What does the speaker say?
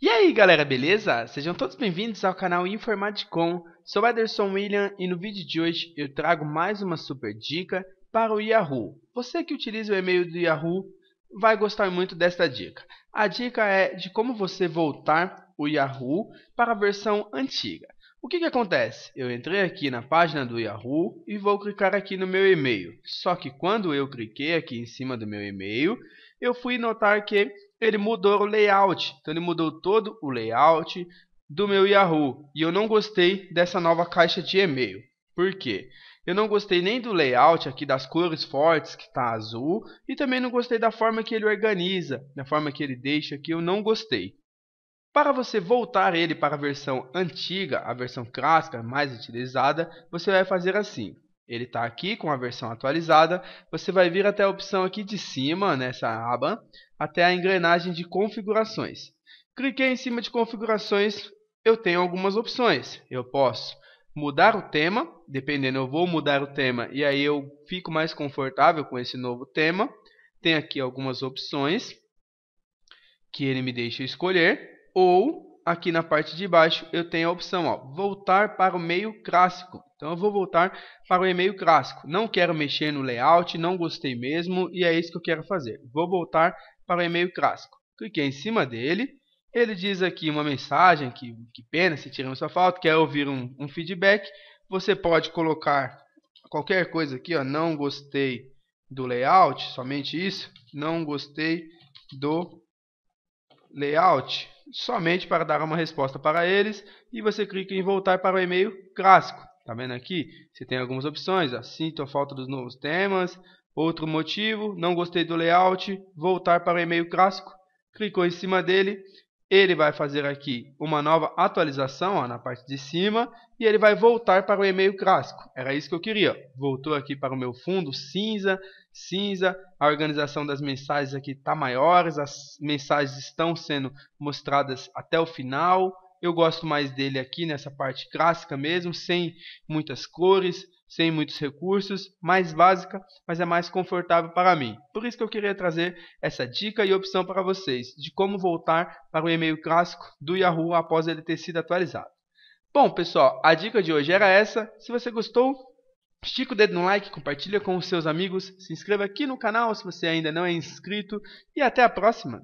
E aí galera, beleza? Sejam todos bem-vindos ao canal Informaticom, sou Ederson William e no vídeo de hoje eu trago mais uma super dica para o Yahoo. Você que utiliza o e-mail do Yahoo vai gostar muito desta dica. A dica é de como você voltar o Yahoo para a versão antiga. O que, que acontece? Eu entrei aqui na página do Yahoo e vou clicar aqui no meu e-mail. Só que quando eu cliquei aqui em cima do meu e-mail, eu fui notar que ele mudou o layout. Então ele mudou todo o layout do meu Yahoo. E eu não gostei dessa nova caixa de e-mail. Por quê? Eu não gostei nem do layout aqui das cores fortes que está azul e também não gostei da forma que ele organiza, da forma que ele deixa aqui, eu não gostei. Para você voltar ele para a versão antiga, a versão clássica mais utilizada, você vai fazer assim ele está aqui com a versão atualizada, você vai vir até a opção aqui de cima, nessa aba, até a engrenagem de configurações. Cliquei em cima de configurações, eu tenho algumas opções. Eu posso mudar o tema, dependendo, eu vou mudar o tema e aí eu fico mais confortável com esse novo tema. Tem aqui algumas opções que ele me deixa escolher, ou aqui na parte de baixo eu tenho a opção ó, voltar para o meio clássico. Então eu vou voltar para o e-mail clássico. Não quero mexer no layout, não gostei mesmo e é isso que eu quero fazer. Vou voltar para o e-mail clássico. Cliquei em cima dele. Ele diz aqui uma mensagem que, que pena se tiramos sua falta, quer ouvir um, um, feedback. Você pode colocar qualquer coisa aqui, ó, não gostei do layout, somente isso. Não gostei do layout, somente para dar uma resposta para eles. E você clica em voltar para o e-mail clássico. Tá vendo aqui? Você tem algumas opções. Ó. Sinto a falta dos novos temas. Outro motivo. Não gostei do layout. Voltar para o e-mail clássico. Clicou em cima dele. Ele vai fazer aqui uma nova atualização ó, na parte de cima. E ele vai voltar para o e-mail clássico. Era isso que eu queria. Voltou aqui para o meu fundo cinza. Cinza. A organização das mensagens aqui está maior. As mensagens estão sendo mostradas até o final. Eu gosto mais dele aqui nessa parte clássica mesmo, sem muitas cores, sem muitos recursos, mais básica, mas é mais confortável para mim. Por isso que eu queria trazer essa dica e opção para vocês de como voltar para o e-mail clássico do Yahoo após ele ter sido atualizado. Bom, pessoal, a dica de hoje era essa. Se você gostou, Estica o dedo no like, compartilha com os seus amigos, se inscreva aqui no canal se você ainda não é inscrito e até a próxima!